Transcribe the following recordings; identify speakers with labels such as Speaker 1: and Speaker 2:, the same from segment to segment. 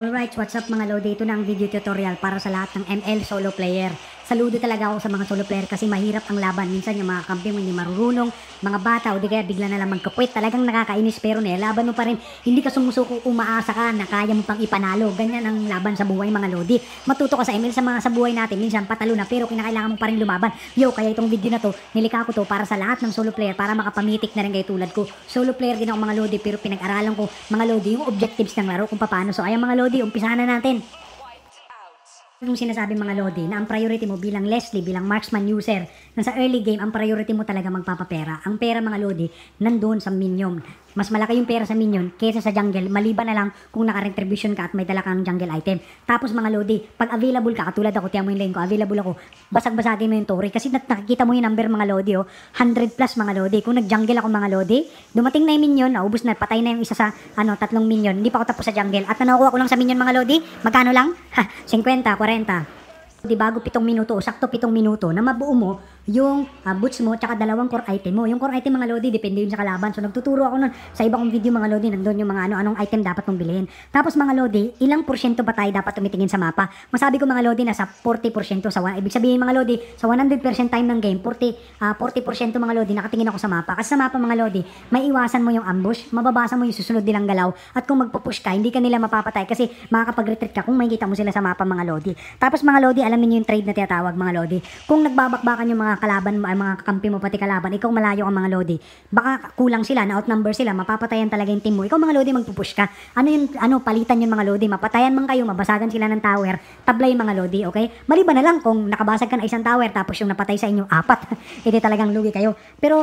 Speaker 1: Alright, what's up mga lodi? Ito na ang video tutorial para sa lahat ng ML solo player saludo talaga ako sa mga solo player kasi mahirap ang laban. Minsan yung mga kampi mo hindi marurunong, mga bata o di kaya bigla na lang magkakwit. Talagang nakakainis pero laban mo pa rin. Hindi ka sumusuko, umaasa ka na kaya mo pang ipanalo. Ganyan ang laban sa buhay mga lodi. Matuto ka sa ML sa mga sa buhay natin. Minsan patalo na pero kinakailangan mo pa rin lumaban. Yo, kaya itong video na to, nilikha ko to para sa lahat ng solo player para makapamitik na rin kayo tulad ko. Solo player din ako mga lodi pero pinag-aralan ko mga lodi yung objectives ng laro kung paano. So ayan mga lodi, umpisa na natin yung sinasabi mga Lodi na ang priority mo bilang Leslie, bilang marksman user, nang sa early game, ang priority mo talaga magpapapera. Ang pera mga Lodi, nandun sa minion mas malaki yung pera sa minion kaysa sa jungle, maliban na lang kung naka-retribution ka at may dala kang jungle item. Tapos mga lodi, pag available ka, katulad ako, tiyan mo yung lane ko, available ako, basag-basagin mo yung Tori. Kasi nakikita mo yung number mga lodi, oh, 100 plus mga lodi. Kung nag-jungle ako mga lodi, dumating na yung minion, naubos na, patay na yung isa sa ano, tatlong minion, hindi pa ako tapos sa jungle. At nakukuha ko lang sa minion mga lodi, magkano lang? Ha, 50, 40. Di bago 7 minuto, sakto 7 minuto na mabuo mo yung uh, boots mo tsaka dalawang core item mo. Yung core item mga lodi, depende yun sa kalaban. So nagtuturo ako nun sa iba kong video mga lodi, nandun yung mga ano, anong item dapat mong bilhin. Tapos mga lodi, ilang porsyento ba tayo dapat tumitingin sa mapa? Masabi ko mga lodi, nasa 40% sa, ibig sabihin mga lodi, sa 100% time ng game, 40, uh, 40% mga lodi, nakatingin ako sa mapa. Kasi sa mapa mga lodi, may iwasan mo yung ambush, mababasa mo yung susunod nilang galaw, at kung magpo-push ka, hindi ka nila mapapatay kasi makakapag-retreat ka kung makikita mo sila sa mapa mga lodi. Tapos mga lodi, alamin yung trade na tinatawag mga lodi. Kung nagbabakbakan yung mga mga kalaban mo, ay mga kakampi mo, pati kalaban, ikaw malayo ang mga Lodi. Baka kulang sila, na outnumber sila, mapapatayan talaga yung team mo. Ikaw mga Lodi, magpupush ka. Ano yung, ano, palitan yung mga Lodi, mapatayan man kayo, mabasagan sila ng tower, tablay yung mga Lodi, okay? Maliban na lang kung nakabasag ka na isang tower, tapos yung napatay sa inyo, apat. Hindi talagang lugi kayo. Pero,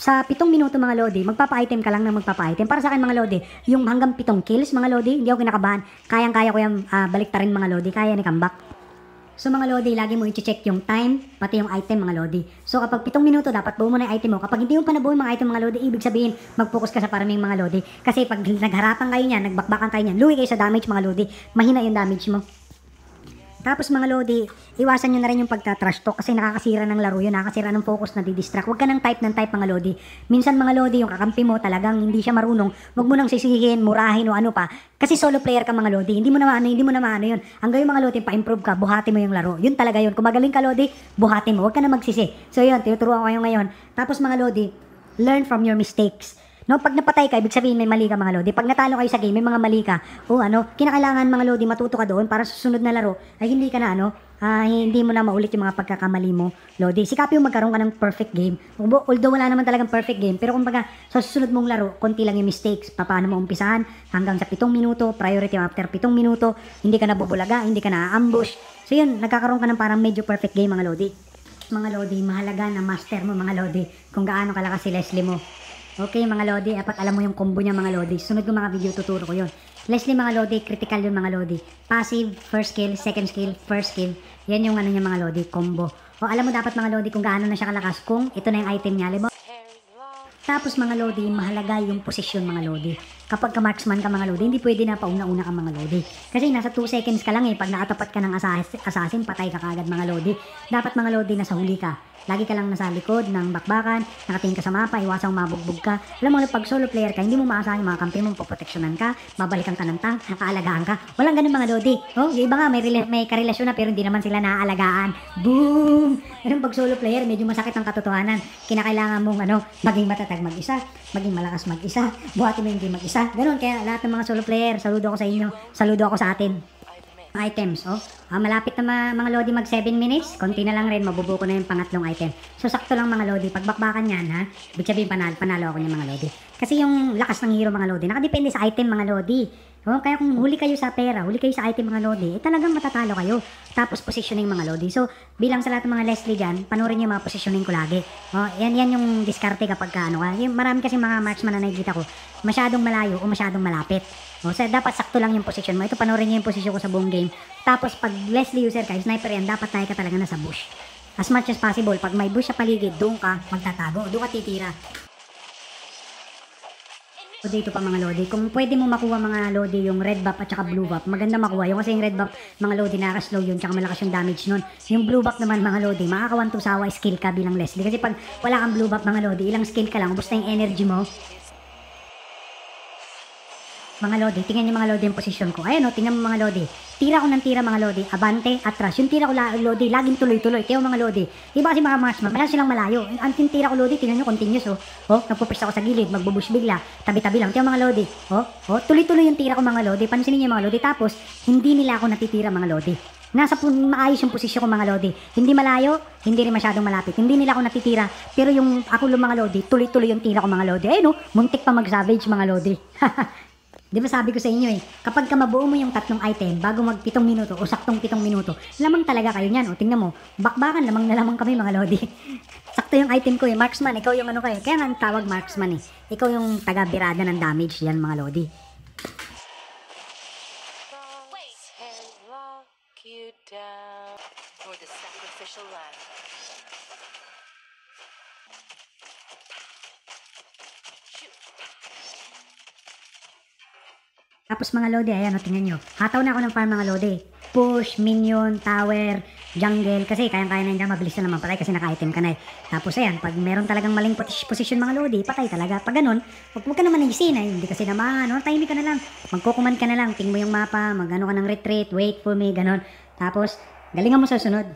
Speaker 1: sa pitong minuto mga Lodi, magpapa-item ka lang ng magpapa-item. Para sa akin mga Lodi, yung hanggang pitong kills mga Lodi, hindi ako kinakabahan. Kayang-kaya ko yung uh, ah, balik mga Lodi, kaya ni comeback. So mga lodi, lagi mo i-check yung time, pati yung item mga lodi. So kapag 7 minuto, dapat buo mo na yung item mo. Kapag hindi mo pa nabuo mga item mga lodi, ibig sabihin, mag-focus ka sa farming mga lodi. Kasi pag nagharapan kayo niyan, nagbakbakan kayo niyan, luwi kayo sa damage mga lodi, mahina yung damage mo. Tapos mga Lodi, iwasan nyo na rin yung pagtatrash talk kasi nakakasira ng laro yun, nakakasira ng focus, na didistract. Huwag ka ng type ng type mga Lodi. Minsan mga Lodi, yung kakampi mo talagang hindi siya marunong, huwag mo nang sisihin, murahin o ano pa. Kasi solo player ka mga Lodi, hindi mo na ano, hindi mo na ano yun. Ang gawin mga Lodi, pa-improve ka, buhati mo yung laro. Yun talaga yun. Kung magaling ka Lodi, buhati mo. Huwag ka na magsisi. So yun, tinuturuan ko kayo ngayon. Tapos mga Lodi, learn from your mistakes No, pag napatay ka, ibig sabihin may mali ka mga lodi. Pag natalo kayo sa game, may mga mali ka. O ano, kinakailangan mga lodi matuto ka doon para sa susunod na laro ay hindi ka na ano, uh, hindi mo na maulit yung mga pagkakamali mo, Lodi. Sikapin mo magkaroon ka ng perfect game. Although wala naman talagang perfect game, pero kumbaga sa susunod mong laro, konti lang yung mistakes. Paano mo umpisahan hanggang sa 7 minuto, priority after 7 minuto, hindi ka nabubulaga, hindi ka na-ambush. So yun, nagkakaroon ka ng parang medyo perfect game mga Lodi. Mga Lodi, mahalaga na master mo mga Lodi kung gaano kalakas si Leslie mo. Okay mga Lodi, dapat alam mo yung combo niya mga Lodi. Sunod ko mga video tuturo ko yon. Leslie mga Lodi, critical yung mga Lodi. Passive, first skill, second skill, first skill. Yan yung ano niya mga Lodi, combo. O alam mo dapat mga Lodi kung gaano na siya kalakas kung ito na yung item niya. Libo? Tapos mga Lodi, mahalaga yung posisyon mga Lodi kapag ka-marksman ka mga lodi, hindi pwede na pauna-una ka mga lodi. Kasi nasa 2 seconds ka lang eh, pag nakatapat ka ng assassin, patay ka kagad mga lodi. Dapat mga lodi, nasa huli ka. Lagi ka lang nasa likod ng bakbakan, nakatingin ka sa mapa, iwasang mabugbog ka. Alam mo, ano, pag solo player ka, hindi mo maasahan yung mga kampi mo, poproteksyonan ka, babalikan ka ng tank, nakaalagaan ka. Walang ganun mga lodi. Oh, yung iba nga, may, rela- may karelasyon na pero hindi naman sila naaalagaan. Boom! Ganun pag solo player, medyo masakit ang katotohanan. Kinakailangan mong ano, maging matatag mag-isa, maging malakas mag-isa, buhatin mo hindi mag-isa, ha. Ganun, kaya lahat ng mga solo player, saludo ako sa inyo. Saludo ako sa atin. Items, oh. Ah, malapit na mga, mga Lodi mag 7 minutes. Konti na lang rin, mabubuo ko na yung pangatlong item. So, sakto lang mga Lodi. Pagbakbakan yan, ha. Ibig sabihin, panalo, panalo ako ng mga Lodi. Kasi yung lakas ng hero mga Lodi, nakadepende sa item mga Lodi. No? Kaya kung huli kayo sa pera, huli kayo sa item mga lodi, eh talagang matatalo kayo. Tapos positioning mga lodi. So, bilang sa lahat ng mga Leslie dyan, panoorin niyo yung mga positioning ko lagi. No? Yan, yan yung diskarte kapag ka, ano ka. Marami kasi mga marksman na nakikita ko, masyadong malayo o masyadong malapit. No? So, dapat sakto lang yung position mo. Ito, panoorin niyo yung position ko sa buong game. Tapos, pag Leslie user ka, sniper yan, dapat tayo ka talaga na sa bush. As much as possible, pag may bush sa paligid, doon ka magtatago, doon ka titira. O dito pa mga lodi, kung pwede mo makuha mga lodi yung red buff at saka blue buff, maganda makuha. Yung kasi yung red buff, mga lodi nakaka-slow yun, tsaka malakas yung damage nun. Yung blue buff naman mga lodi, makakawan to sawa skill ka bilang Leslie. Kasi pag wala kang blue buff mga lodi, ilang skill ka lang, ubos na yung energy mo, mga Lodi, tingnan niyo mga Lodi yung position ko. Ayan o, tingnan mo mga Lodi. Tira ko ng tira mga Lodi. Abante, atras. Yung tira ko la, Lodi, laging tuloy-tuloy. Tiyo mga Lodi. Iba kasi mga matchman, parang silang malayo. Ang tira ko Lodi, tingnan niyo continuous o. Oh. oh, nagpupush ako sa gilid, magbubush bigla. Tabi-tabi lang. Tiyo mga Lodi. Oh, oh, tuloy-tuloy yung tira ko mga Lodi. Pansinin niyo mga Lodi. Tapos, hindi nila ako natitira mga Lodi. Nasa po, maayos yung posisyon ko mga Lodi. Hindi malayo, hindi rin masyadong malapit. Hindi nila ako natitira. Pero yung ako yung mga Lodi, tuloy-tuloy yung tira ko mga Lodi. Ayun no, muntik pa mag-savage mga Lodi. Di ba sabi ko sa inyo eh, kapag ka mabuo mo yung tatlong item bago mag 7 minuto o saktong 7 minuto, lamang talaga kayo niyan. O tingnan mo, bakbakan lamang na lamang kami mga lodi. Sakto yung item ko eh, marksman, ikaw yung ano kayo. Eh. Kaya nga tawag marksman eh. Ikaw yung taga-birada ng damage yan mga lodi. Tapos mga lode, ayan, o, tingnan nyo. Hataw na ako ng farm mga lode. Push, minion, tower, jungle. Kasi kayang-kaya na dyan, mabilis na naman patay kasi naka-item ka na eh. Tapos ayan, pag meron talagang maling position mga lode, patay talaga. Pag ganun, huwag, huwag ka naman nagisin, ay, eh. hindi kasi naman, no, timing ka na lang. Magkukuman ka na lang, ting mo yung mapa, magano ka ng retreat, wait for me, ganun. Tapos, galingan mo sa sunod.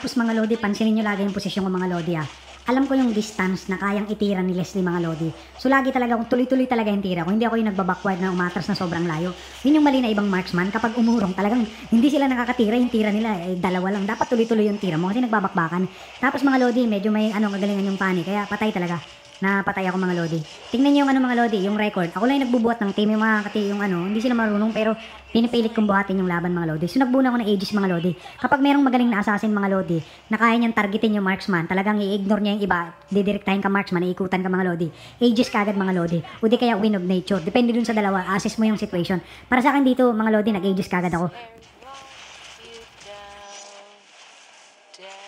Speaker 1: Tapos mga lodi, pansinin nyo lagi yung posisyon ko mga lodi ah alam ko yung distance na kayang itira ni Leslie mga Lodi. So lagi talaga, kung tuloy-tuloy talaga yung tira ko, hindi ako yung nagbabackward na umatras na sobrang layo. Yun yung mali na ibang marksman, kapag umurong talagang hindi sila nakakatira, yung tira nila, eh, dalawa lang. Dapat tuloy-tuloy yung tira mo kasi nagbabakbakan. Tapos mga Lodi, medyo may ano, kagalingan yung pani, kaya patay talaga napatay ako mga lodi. Tingnan niyo yung ano mga lodi, yung record. Ako lang yung nagbubuhat ng team yung mga kati yung ano, hindi sila marunong pero pinipilit kong buhatin yung laban mga lodi. So nagbuna ako ng ages mga lodi. Kapag merong magaling na assassin mga lodi, na kaya niyang targetin yung marksman, talagang i-ignore niya yung iba, didirektahin ka marksman, iikutan ka mga lodi. Ages kagad mga lodi. O di kaya win of nature. Depende dun sa dalawa, assess mo yung situation. Para sa akin dito mga lodi, nag-ages kagad ako. Down, down.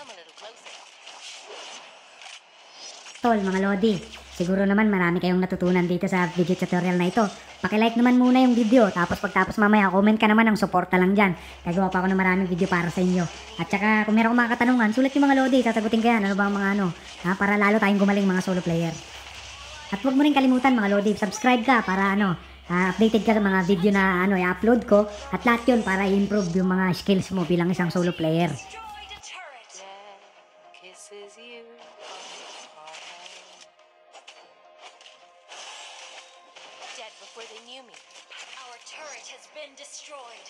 Speaker 1: a little closer. Tol, mga Lodi, siguro naman marami kayong natutunan dito sa video tutorial na ito. Pakilike naman muna yung video, tapos pagtapos mamaya, comment ka naman ng suporta lang dyan. Gagawa pa ako ng maraming video para sa inyo. At saka, kung meron mga katanungan, sulat yung mga Lodi, sasagutin ko yan, ano ba ang mga ano, ha, para lalo tayong gumaling mga solo player. At huwag mo rin kalimutan mga Lodi, subscribe ka para ano, uh, updated ka sa mga video na ano i-upload ko at lahat 'yun para i-improve yung mga skills mo bilang isang solo player. enemy. Our turret has been destroyed.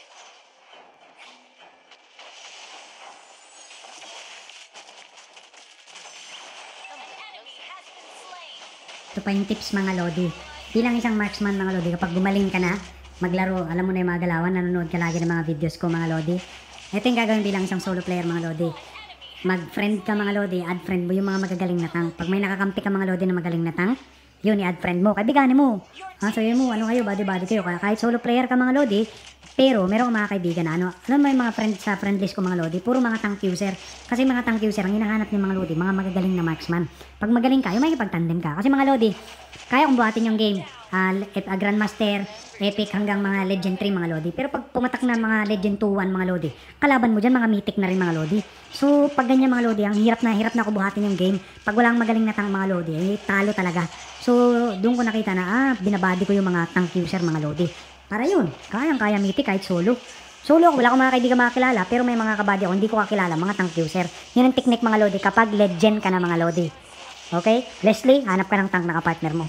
Speaker 1: Ito pa yung tips mga lodi. Bilang isang marksman mga lodi, kapag gumaling ka na, maglaro, alam mo na yung mga galawan, nanonood ka lagi ng mga videos ko mga lodi. Ito yung gagawin bilang isang solo player mga lodi. Mag-friend ka mga lodi, add friend mo yung mga magagaling na tank. Pag may nakakampi ka mga lodi na magaling na tank, yun, i friend mo. Kaibiganin mo. Ha, so yun mo, ano kayo, body-body kayo. Kahit solo player ka mga lodi, pero meron akong mga kaibigan na ano, alam ano mo mga friend sa friend list ko mga lodi, puro mga tank user. Kasi mga tank user ang hinahanap ng mga lodi, mga magagaling na marksman. Pag magaling ka, yung may ipagtandem ka. Kasi mga lodi, kaya kong buhatin yung game uh, ah, a Grandmaster, Epic hanggang mga Legend 3 mga Lodi. Pero pag pumatak na mga Legend 2, 1 mga Lodi, kalaban mo dyan mga Mythic na rin mga Lodi. So pag ganyan mga Lodi, ang hirap na hirap na ako buhatin yung game. Pag walang magaling na tank mga Lodi, eh, talo talaga. So doon ko nakita na ah, binabadi ko yung mga tank user mga Lodi. Para yun, kayang-kaya Mythic kahit solo. Solo ako, wala akong mga kaibigan makakilala, pero may mga kabady ako, hindi ko kakilala, mga tank user. Yun ang technique mga Lodi, kapag legend ka na mga Lodi. Okay? Leslie, hanap ka ng tank na kapartner mo.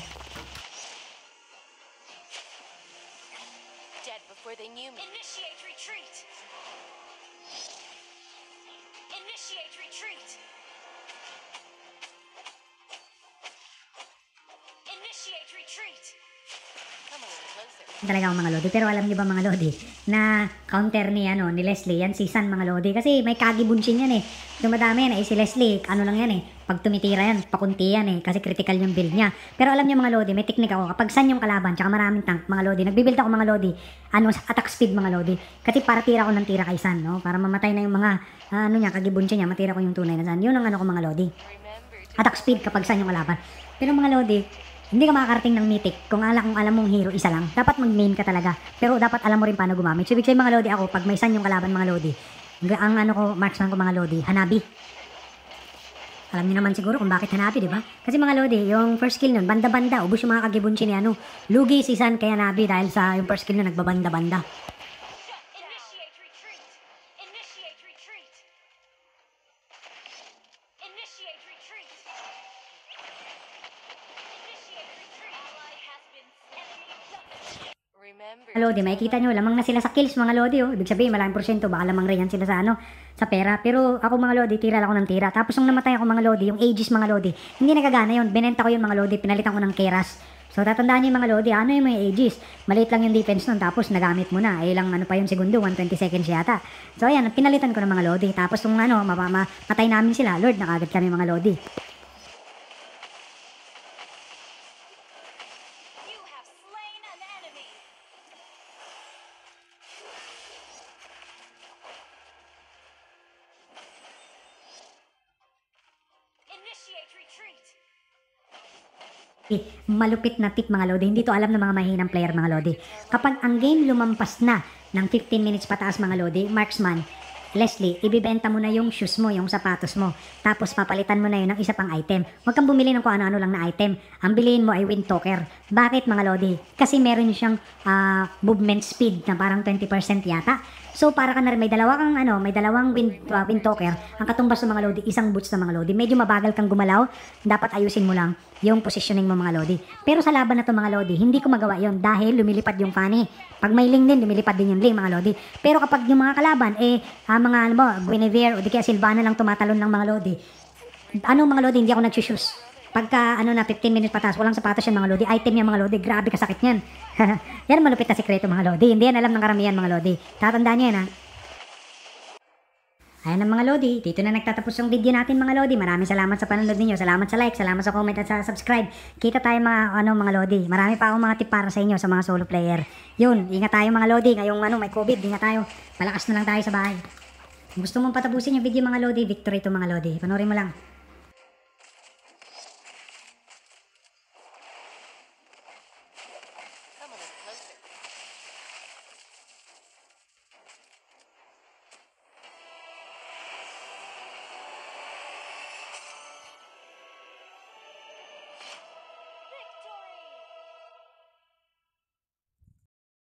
Speaker 1: talaga ako mga Lodi. Pero alam niyo ba mga Lodi, na counter ni, ano, ni Leslie, yan si San mga Lodi. Kasi may kagibunshin yan eh. Dumadami yan eh. Si Leslie, ano lang yan eh. Pag tumitira yan, pakunti yan eh. Kasi critical yung build niya. Pero alam niyo mga Lodi, may technique ako. Kapag San yung kalaban, tsaka maraming tank mga Lodi. nagbi-build ako mga Lodi. Ano, attack speed mga Lodi. Kasi para tira ko ng tira kay San, no? Para mamatay na yung mga, ah, ano niya, kagibunshin niya. Matira ko yung tunay na San. Yun ang ano ko mga Lodi. Attack speed kapag San yung kalaban. Pero mga Lodi, hindi ka makakarating ng mythic kung ala kung alam mong hero isa lang. Dapat mag-main ka talaga. Pero dapat alam mo rin paano gumamit. So, ibig sabihin mga lodi ako, pag may san yung kalaban mga lodi, ang ano ko, marksman ko mga lodi, hanabi. Alam niyo naman siguro kung bakit hanabi, di ba? Kasi mga lodi, yung first skill nun, banda-banda, ubos yung mga kagibunchi ni ano. Lugi si San kay hanabi dahil sa yung first skill nun, nagbabanda-banda. Mga Lodi, makikita nyo, lamang na sila sa kills mga Lodi. Oh. Ibig sabihin, malaking porsyento, baka lamang rin yan sila sa ano, sa pera. Pero ako mga Lodi, tira lang ako ng tira. Tapos nung namatay ako mga Lodi, yung ages mga Lodi, hindi nagagana yon Binenta ko yung mga Lodi, pinalitan ko ng keras. So tatandaan niyo mga Lodi, ano yung mga ages? Maliit lang yung defense nun, tapos nagamit mo na. Eh lang ano pa yung segundo, 120 seconds yata. So ayan, pinalitan ko ng mga Lodi. Tapos nung ano, mamatay namin sila, Lord, nakagad kami mga Lodi. eh, malupit na tip mga lodi. Hindi to alam ng mga mahinang player mga lodi. Kapag ang game lumampas na ng 15 minutes pataas mga lodi, marksman, Leslie, ibibenta mo na yung shoes mo, yung sapatos mo. Tapos papalitan mo na yun ng isa pang item. Huwag kang bumili ng kung ano-ano lang na item. Ang bilhin mo ay wind talker. Bakit mga Lodi? Kasi meron siyang uh, movement speed na parang 20% yata. So para ka na rin, may dalawa kang ano, may dalawang wind, uh, ah, wind talker. Ang katumbas ng mga lodi, isang boots ng mga lodi. Medyo mabagal kang gumalaw, dapat ayusin mo lang yung positioning mo mga lodi. Pero sa laban na to mga lodi, hindi ko magawa yon dahil lumilipad yung funny. Pag may ling din, lumilipad din yung ling mga lodi. Pero kapag yung mga kalaban, eh, ah, mga ano mo, Guinevere o di kaya Silvana lang tumatalon ng mga lodi. Ano mga lodi, hindi ako nag-choose Pagka ano na 15 minutes pataas, walang sapatos yan mga lodi. Item yan mga lodi. Grabe kasakit niyan. yan malupit na sikreto mga lodi. Hindi yan alam ng karamihan mga lodi. Tatandaan niyo yan ha. Ayan ang mga Lodi, dito na nagtatapos yung video natin mga Lodi. Maraming salamat sa panonood ninyo Salamat sa like, salamat sa comment at sa subscribe. Kita tayo mga ano mga Lodi. Marami pa akong mga tip para sa inyo sa mga solo player. Yun, ingat tayo mga Lodi. Ngayong ano, may COVID, ingat tayo. malakas na lang tayo sa bahay. Kung gusto mong patapusin yung video mga Lodi, victory to mga Lodi. Panorin mo lang.